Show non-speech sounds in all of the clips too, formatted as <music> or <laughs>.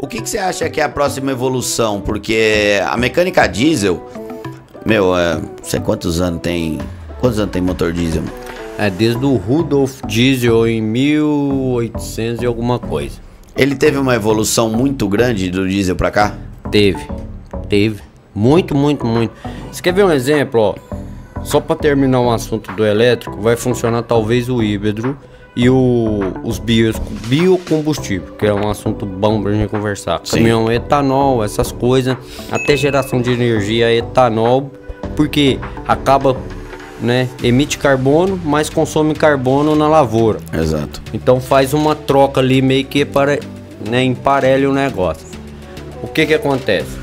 O que, que você acha que é a próxima evolução? Porque a mecânica diesel, meu, é, não sei quantos anos tem. Quantos anos tem motor diesel? É desde o Rudolf Diesel em 1800 e alguma coisa. Ele teve uma evolução muito grande do diesel para cá? Teve. Teve. Muito, muito, muito. Você quer ver um exemplo, ó? Só para terminar um assunto do elétrico, vai funcionar talvez o híbrido e o, os bio biocombustível, que é um assunto bom pra gente conversar. Sim. Caminhão etanol, essas coisas, até geração de energia etanol, porque acaba né? Emite carbono, mas consome carbono na lavoura. Exato. Então faz uma troca ali meio que para, né, emparelha o negócio. O que que acontece?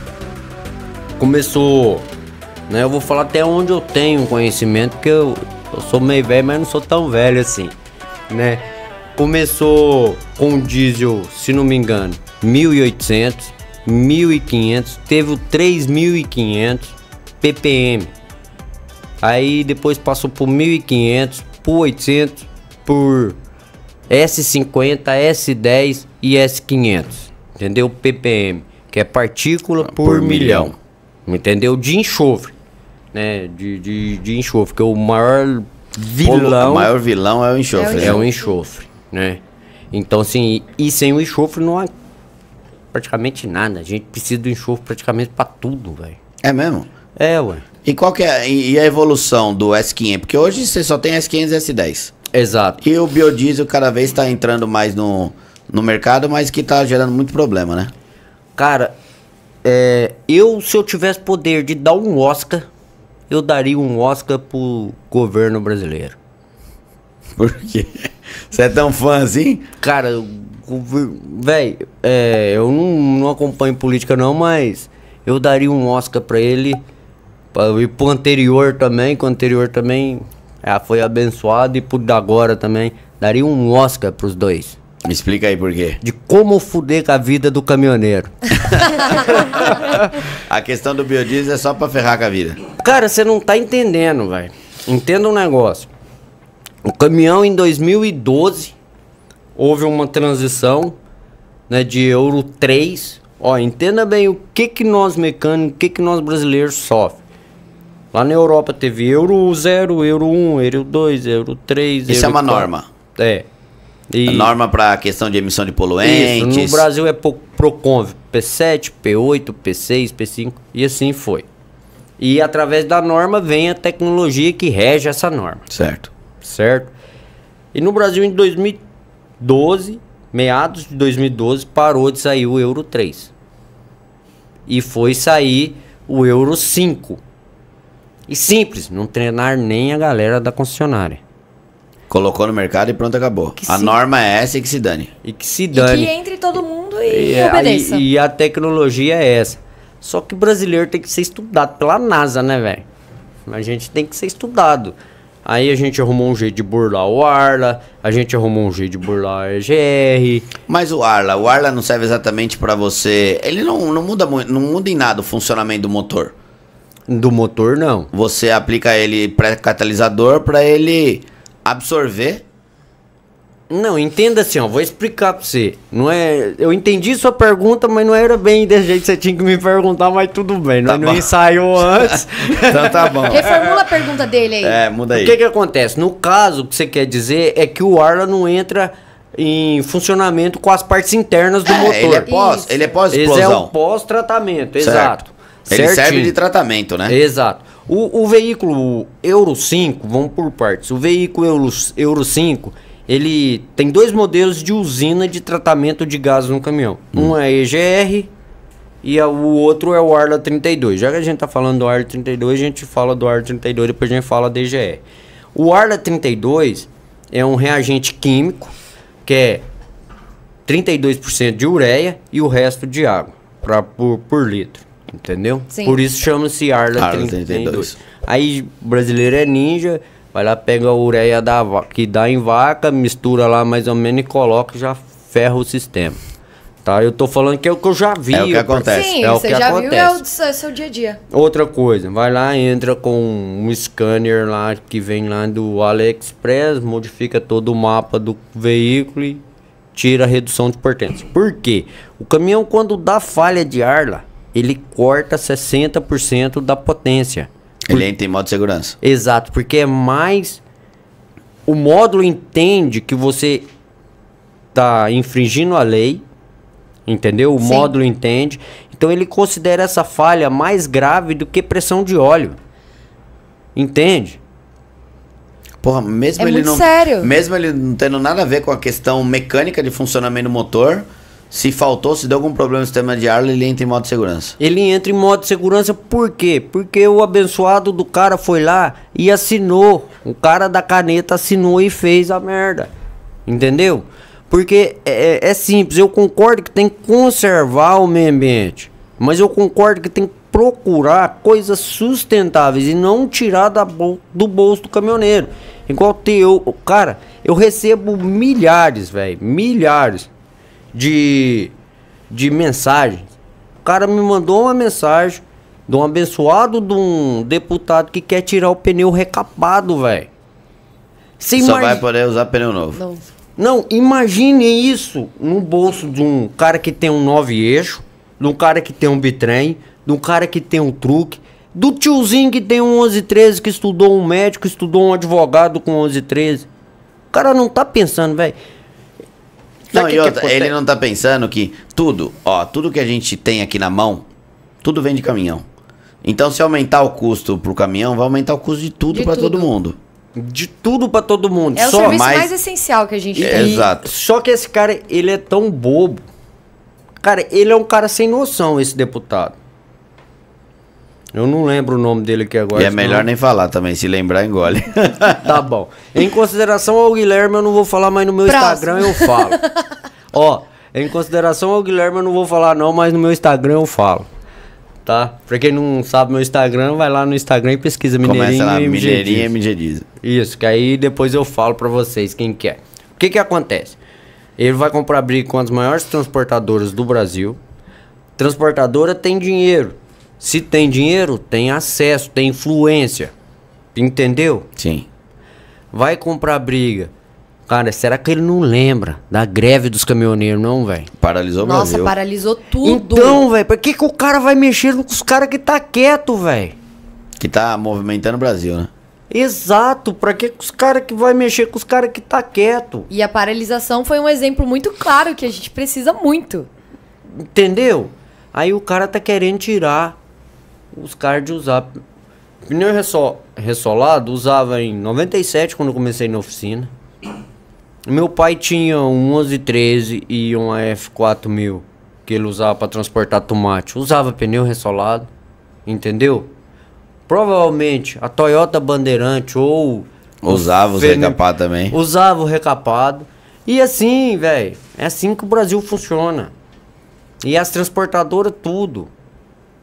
Começou, né? Eu vou falar até onde eu tenho conhecimento, porque eu, eu sou meio velho, mas não sou tão velho assim né? Começou com diesel, se não me engano, 1800, 1500, teve o 3500 ppm. Aí depois passou por 1500, por 800, por S50, S10 e S500. Entendeu? ppm, que é partícula ah, por, por milhão. milhão. Entendeu? De enxofre, né? De, de, de enxofre, que é o maior vilão. O maior vilão é o enxofre. É o né? É enxofre, né? Então, assim, e sem o enxofre não há praticamente nada. A gente precisa do enxofre praticamente para tudo, velho. É mesmo? É, ué. E qual que é e a evolução do S500? Porque hoje você só tem S500 e S10. Exato. E o biodiesel cada vez está entrando mais no, no mercado, mas que está gerando muito problema, né? Cara, é, eu se eu tivesse poder de dar um Oscar eu daria um Oscar pro governo brasileiro. Por quê? Você é tão fã assim? Cara, velho, é, eu não, não, acompanho política não, mas eu daria um Oscar pra ele. Pra, e pro anterior também, que o anterior também é, foi abençoado. E pro da agora também. Daria um Oscar pros dois. Me explica aí por quê. De como fuder com a vida do caminhoneiro. <laughs> a questão do biodiesel é só pra ferrar com a vida. Cara, você não tá entendendo, velho. Entenda um negócio. O caminhão em 2012 houve uma transição né, de Euro 3. Ó, entenda bem o que que nós mecânicos, o que que nós brasileiros sofrem. Lá na Europa teve Euro 0, Euro 1, Euro 2, Euro 3, Isso é Euro é uma 4. norma. É. E... norma para questão de emissão de poluentes. Isso, no Brasil é Proconv, P7, P8, P6, P5 e assim foi. E através da norma vem a tecnologia que rege essa norma. Certo. Certo? E no Brasil, em 2012, meados de 2012, parou de sair o Euro 3. E foi sair o Euro 5. E simples, não treinar nem a galera da concessionária. Colocou no mercado e pronto, acabou. Que a se... norma é essa e que se dane. E que se dane. E que entre todo mundo e, e é, obedeça. A, e a tecnologia é essa. Só que brasileiro tem que ser estudado pela NASA, né, velho? A gente tem que ser estudado. Aí a gente arrumou um jeito de burlar o Arla, a gente arrumou um jeito de burlar o EGR. Mas o Arla, o Arla não serve exatamente para você. Ele não, não muda muito, não muda em nada o funcionamento do motor. Do motor não. Você aplica ele pré-catalisador para ele absorver não, entenda assim, ó, vou explicar pra você. Não é, eu entendi sua pergunta, mas não era bem desse jeito que você tinha que me perguntar, mas tudo bem, tá não ensaiou <laughs> antes. então tá bom. Reformula a pergunta dele aí. É, muda aí. O que que acontece? No caso, o que você quer dizer é que o Arla não entra em funcionamento com as partes internas do é, é motor. Ele é pós, Isso. ele é pós explosão. Ele é um pós-tratamento, exato. Ele Certinho. serve de tratamento, né? Exato. O, o veículo Euro 5, vamos por partes. O veículo Euro, Euro 5 ele tem dois modelos de usina de tratamento de gás no caminhão. Hum. Um é EGR e a, o outro é o Arla 32. Já que a gente está falando do Arla 32, a gente fala do Arla 32 depois a gente fala da EGR. O Arla 32 é um reagente químico que é 32% de ureia e o resto de água pra, por, por litro. Entendeu? Sim. Por isso chama-se Arla, Arla 32. 32. Aí brasileiro é ninja Vai lá, pega a ureia da, que dá em vaca, mistura lá mais ou menos e coloca e já ferra o sistema. Tá? Eu tô falando que é o que eu já vi. É o que acontece. Sim, é o você que já acontece. viu, é o seu, seu, dia a dia. Outra coisa, vai lá, entra com um scanner lá que vem lá do AliExpress, modifica todo o mapa do veículo e tira a redução de potência. Por quê? O caminhão quando dá falha de ar lá, ele corta 60% da potência. Ele por... entra em modo segurança. Exato, porque é mais. O módulo entende que você tá infringindo a lei, entendeu? O Sim. módulo entende. Então ele considera essa falha mais grave do que pressão de óleo. Entende? Porra, mesmo é ele não. Sério. Mesmo ele não tendo nada a ver com a questão mecânica de funcionamento do motor, se faltou, se deu algum problema no sistema de ar, ele entra em modo de segurança. Ele entra em modo de segurança por quê? Porque o abençoado do cara foi lá e assinou. O cara da caneta assinou e fez a merda. Entendeu? Porque é, é, é simples, eu concordo que tem que conservar o meio ambiente. Mas eu concordo que tem que procurar coisas sustentáveis e não tirar da bol do bolso do caminhoneiro. Igual teu, cara, eu recebo milhares, velho, milhares de, de mensagens. O cara me mandou uma mensagem de um abençoado de um deputado que quer tirar o pneu recapado, velho. Só vai poder usar pneu novo. Não. Não, imagine isso no bolso de um cara que tem um nove eixo, de um cara que tem um bitrem, de um cara que tem um truque, do tiozinho que tem um 1113, que estudou um médico, estudou um advogado com 1113. O cara não tá pensando, velho. Não, que outra, que ele não tá pensando que tudo, ó, tudo que a gente tem aqui na mão, tudo vem de caminhão. Então, se aumentar o custo pro caminhão, vai aumentar o custo de tudo para todo mundo. De tudo para todo mundo. É só o serviço mais, mais essencial que a gente é, tem. Exato. Só que esse cara, ele é tão bobo. Cara, ele é um cara sem noção, esse deputado. Eu não lembro o nome dele aqui agora. E é melhor não... nem falar também, se lembrar, engole. <laughs> tá bom. Em consideração ao Guilherme, eu não vou falar, mas no meu Próximo. Instagram eu falo. <laughs> Ó, em consideração ao Guilherme, eu não vou falar não, mas no meu Instagram eu falo. Tá? Pra quem não sabe meu Instagram, vai lá no Instagram e pesquisa mineirinha. Começa lá, mineirinha Mineirinho Isso, que aí depois eu falo pra vocês quem quer. É. O que que acontece? Ele vai comprar briga com as maiores transportadoras do Brasil. Transportadora tem dinheiro se tem dinheiro, tem acesso, tem influência. Entendeu? Sim. Vai comprar briga. Cara, será que ele não lembra da greve dos caminhoneiros, não, velho? Paralisou o Nossa, paralisou tudo. Então, velho, por que, que o cara vai mexer com os caras que tá quieto, velho? Que tá movimentando o Brasil, né? Exato, pra que que os caras que vai mexer com os caras que tá quieto? E a paralisação foi um exemplo muito claro que a gente precisa muito. Entendeu? Aí o cara tá querendo tirar os carros de usar. Pneu ressolado usava em 97 quando comecei na oficina. Meu pai tinha um 1113 e uma F4000 que ele usava para transportar tomate. Usava pneu ressolado, entendeu? Provavelmente a Toyota Bandeirante ou usava os pneu, recapado também. Usava o recapado. E assim, velho, é assim que o Brasil funciona. E as transportadoras tudo.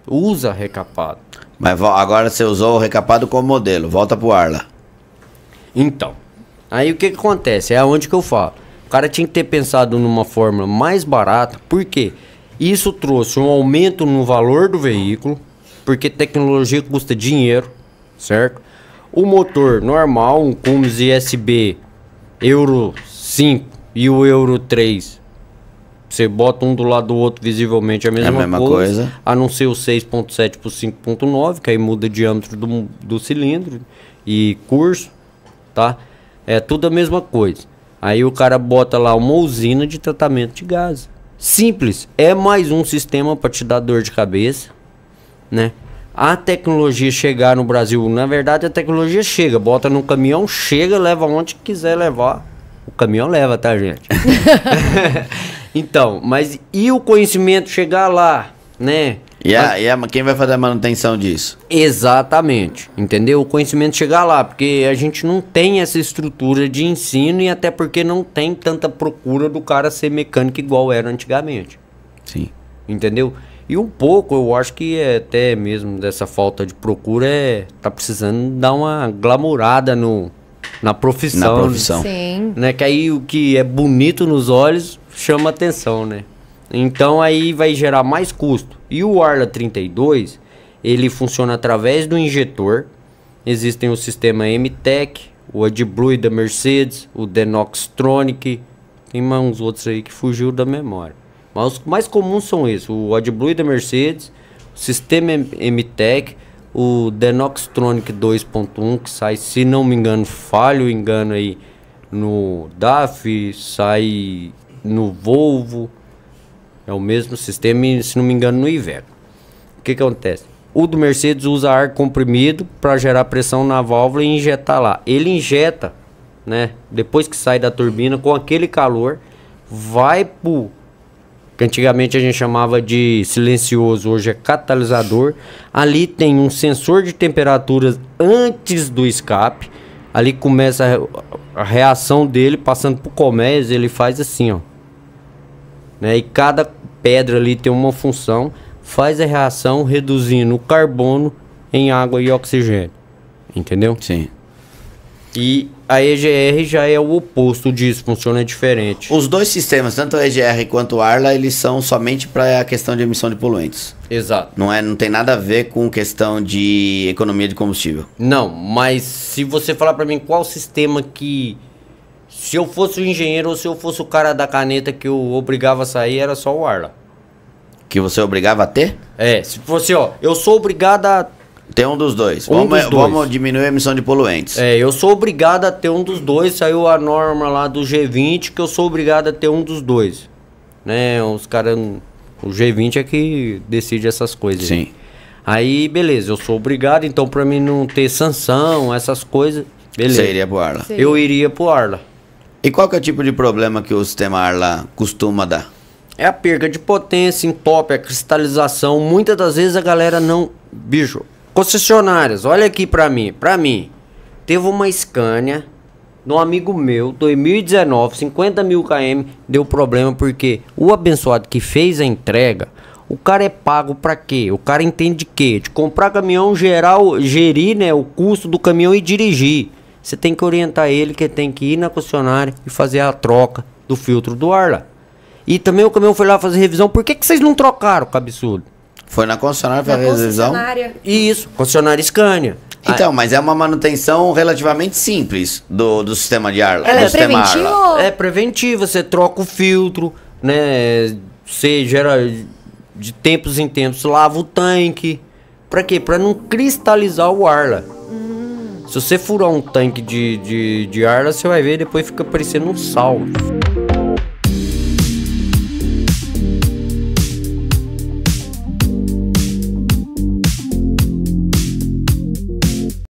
Usa recapado. Mas agora você usou o recapado como modelo. Volta pro Arla. Então. Aí o que, que acontece? É aonde que eu falo. O cara tinha que ter pensado numa fórmula mais barata. Por quê? Isso trouxe um aumento no valor do veículo. Porque tecnologia custa dinheiro. Certo? O motor normal, um Cummins ISB Euro 5 e o Euro 3 você bota um do lado do outro visivelmente é a mesma, é a mesma coisa, coisa, a não ser o 6.7 por 5.9, que aí muda o diâmetro do, do cilindro e curso, tá? É tudo a mesma coisa. Aí o cara bota lá uma usina de tratamento de gás. Simples, é mais um sistema para te dar dor de cabeça, né? A tecnologia chegar no Brasil, na verdade a tecnologia chega, bota no caminhão, chega, leva onde quiser levar. O caminhão leva, tá, gente? <laughs> Então, mas e o conhecimento chegar lá, né? E, a, é, mas... e é, a, quem vai fazer a manutenção disso? Exatamente, entendeu? O conhecimento chegar lá, porque a gente não tem essa estrutura de ensino e até porque não tem tanta procura do cara ser mecânico igual era antigamente. Sim. Entendeu? E um pouco, eu acho que é até mesmo dessa falta de procura, é tá precisando dar uma glamourada no, na profissão. Na profissão. Sim. Né? Que aí o que é bonito nos olhos chama atenção, né? Então aí vai gerar mais custo. E o Arla 32, ele funciona através do injetor. Existem o sistema MTEC, o AdBlue da Mercedes, o Denoxtronic, tem mais uns outros aí que fugiu da memória. Mas os mais comuns são esses, o AdBlue da Mercedes, o sistema MTEC, o Denoxtronic 2.1, que sai, se não me engano, falho engano aí no DAF, sai no Volvo, é o mesmo sistema e, se não me engano, no Iveco. O que, que acontece? O do Mercedes usa ar comprimido para gerar pressão na válvula e injetar lá. Ele injeta, né? Depois que sai da turbina, com aquele calor, vai pro que antigamente a gente chamava de silencioso, hoje é catalisador. Ali tem um sensor de temperaturas antes do escape. Ali começa a reação dele passando por comés, ele faz assim, ó. Né? E cada pedra ali tem uma função, faz a reação reduzindo o carbono em água e oxigênio. Entendeu? Sim. E a EGR já é o oposto disso, funciona diferente. Os dois sistemas, tanto a EGR quanto o ARLA, eles são somente para a questão de emissão de poluentes. Exato. Não, é, não tem nada a ver com questão de economia de combustível. Não, mas se você falar para mim qual sistema que se eu fosse o engenheiro ou se eu fosse o cara da caneta que eu obrigava a sair, era só o Arla. Que você obrigava a ter? É, se fosse, ó, eu sou obrigado a tem um dos dois. Um vamos, dos é, dois. vamos diminuir a emissão de poluentes. É, eu sou obrigado a ter um dos dois. Saiu a norma lá do G20 que eu sou obrigado a ter um dos dois. Né? Os caras. O G20 é que decide essas coisas. Né? Sim. Aí, beleza, eu sou obrigado, então pra mim não ter sanção, essas coisas. Beleza. Você iria pro Arla? Sim. Eu iria pro Arla. E qual que é o tipo de problema que o sistema Arla costuma dar? É a perda de potência, entope, a cristalização. Muitas das vezes a galera não. Bicho, Concessionárias, olha aqui pra mim. para mim, teve uma Scania de um amigo meu, 2019, 50 mil km, deu problema porque o abençoado que fez a entrega, o cara é pago pra quê? O cara entende de quê? De comprar caminhão, geral, gerir né, o custo do caminhão e dirigir. Você tem que orientar ele que tem que ir na concessionária e fazer a troca do filtro do ar lá. E também o caminhão foi lá fazer revisão. Por que, que vocês não trocaram, cabeçudo? Foi na concessionária, foi a revisão. Isso, concessionária Scania. Então, ah, é. mas é uma manutenção relativamente simples do, do sistema de ar. Ela é preventiva? É preventiva, você troca o filtro, né? Você gera de tempos em tempos, lava o tanque. Pra quê? Pra não cristalizar o arla. Hum. Se você furar um tanque de, de, de arla, você vai ver depois fica parecendo um sal.